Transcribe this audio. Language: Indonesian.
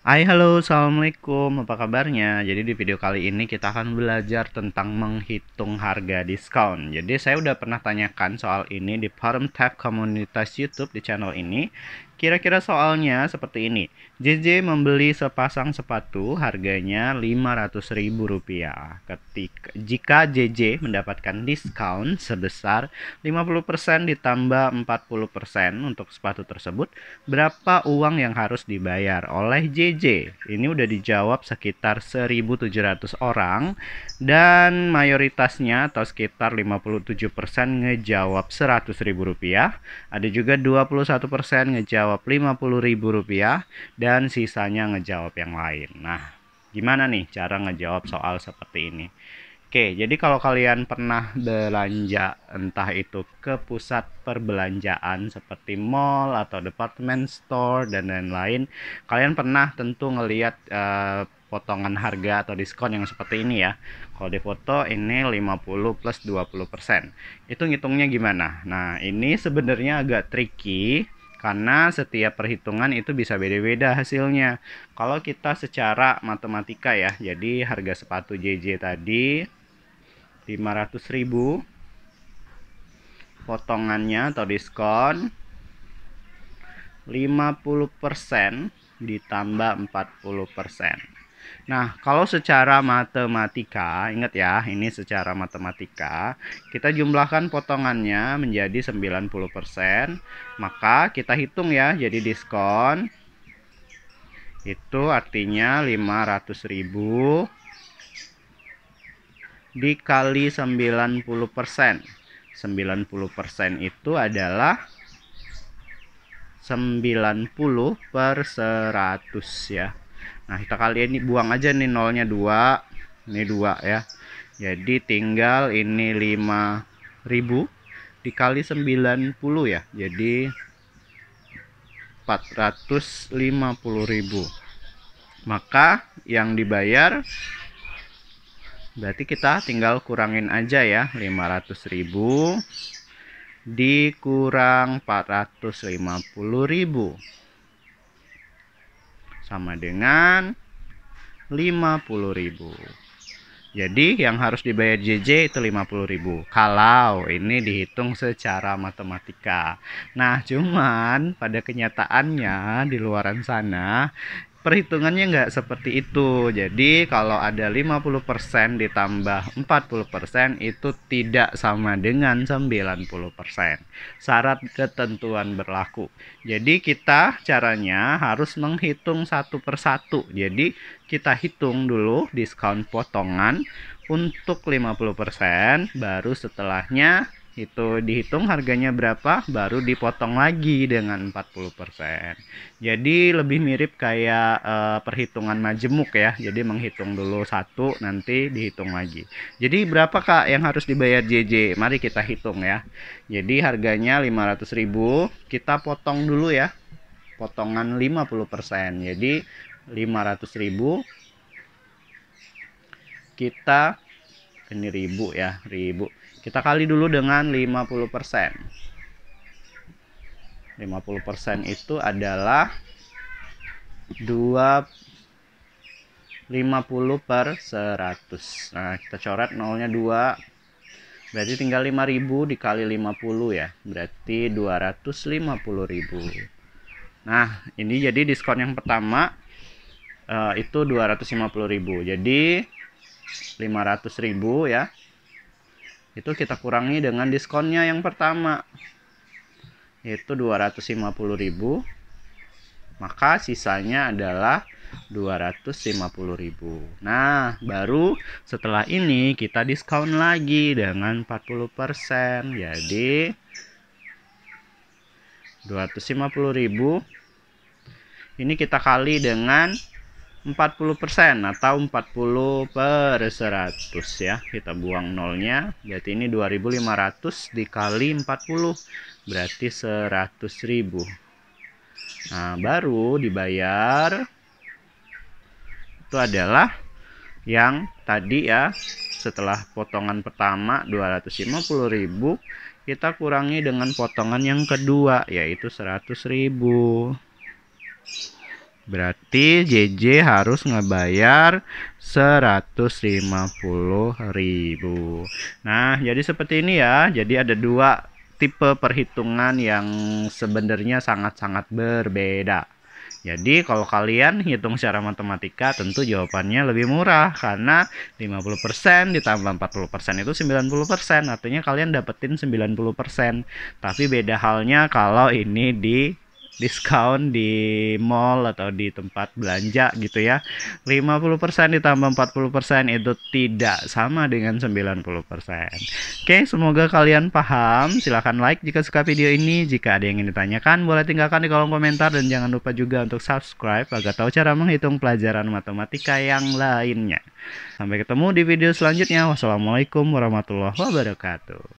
Hai halo assalamualaikum apa kabarnya jadi di video kali ini kita akan belajar tentang menghitung harga diskon jadi saya udah pernah tanyakan soal ini di forum tab komunitas youtube di channel ini Kira-kira soalnya seperti ini. JJ membeli sepasang sepatu harganya Rp500.000 ketika jika JJ mendapatkan diskon sebesar 50% ditambah 40% untuk sepatu tersebut, berapa uang yang harus dibayar oleh JJ? Ini udah dijawab sekitar 1.700 orang dan mayoritasnya atau sekitar 57% ngejawab Rp100.000. Ada juga 21% ngejawab ngejawab Rp50.000 dan sisanya ngejawab yang lain. Nah, gimana nih cara ngejawab soal seperti ini? Oke, jadi kalau kalian pernah belanja entah itu ke pusat perbelanjaan seperti mall atau department store dan lain-lain, kalian pernah tentu ngelihat uh, eh, potongan harga atau diskon yang seperti ini ya. Kalau di foto ini 50 plus 20%. persen, Itu ngitungnya gimana? Nah, ini sebenarnya agak tricky karena setiap perhitungan itu bisa beda-beda hasilnya. Kalau kita secara matematika ya, jadi harga sepatu JJ tadi 500.000 potongannya atau diskon 50% ditambah 40%. Nah, kalau secara matematika, ingat ya, ini secara matematika, kita jumlahkan potongannya menjadi 90%, maka kita hitung ya, jadi diskon itu artinya 500.000 dikali 90%. 90% itu adalah 90 per 100 ya nah kita kali ini buang aja nih nolnya dua ini dua ya jadi tinggal ini 5000 dikali 90 ya jadi 450.000 maka yang dibayar berarti kita tinggal kurangin aja ya 500.000 dikurang 450.000 sama dengan 50.000. Jadi yang harus dibayar JJ itu 50.000 kalau ini dihitung secara matematika. Nah, cuman pada kenyataannya di luaran sana perhitungannya nggak seperti itu. Jadi kalau ada 50% ditambah 40% itu tidak sama dengan 90%. Syarat ketentuan berlaku. Jadi kita caranya harus menghitung satu persatu. Jadi kita hitung dulu diskon potongan untuk 50% baru setelahnya itu dihitung harganya berapa baru dipotong lagi dengan 40% jadi lebih mirip kayak e, perhitungan majemuk ya jadi menghitung dulu satu nanti dihitung lagi jadi berapa kak yang harus dibayar JJ mari kita hitung ya jadi harganya 500.000 kita potong dulu ya potongan 50% jadi 500.000 kita ini ribu ya ribu kita kali dulu dengan 50%. 50% itu adalah 2 50 per 100 nah kita coret nolnya 2 berarti tinggal 5000 dikali 50 ya berarti 250.000 nah ini jadi diskon yang pertama uh, itu 250.000 jadi 500.000 ya itu kita kurangi dengan diskonnya yang pertama yaitu 250.000 maka sisanya adalah 250.000 nah baru setelah ini kita diskon lagi dengan 40% jadi 250.000 ini kita kali dengan 40% atau 40 per 100 ya. Kita buang nolnya. Berarti ini 2500 dikali 40. Berarti 100.000. Nah, baru dibayar. Itu adalah yang tadi ya. Setelah potongan pertama 250.000. Kita kurangi dengan potongan yang kedua. Yaitu 100.000. Berarti JJ harus ngebayar 150 ribu Nah, jadi seperti ini ya. Jadi ada dua tipe perhitungan yang sebenarnya sangat-sangat berbeda. Jadi kalau kalian hitung secara matematika tentu jawabannya lebih murah karena 50% ditambah 40% itu 90%. Artinya kalian dapetin 90%. Tapi beda halnya kalau ini di diskon di mall atau di tempat belanja gitu ya. 50% ditambah 40% itu tidak sama dengan 90%. Oke, semoga kalian paham. Silahkan like jika suka video ini. Jika ada yang ingin ditanyakan, boleh tinggalkan di kolom komentar dan jangan lupa juga untuk subscribe agar tahu cara menghitung pelajaran matematika yang lainnya. Sampai ketemu di video selanjutnya. Wassalamualaikum warahmatullahi wabarakatuh.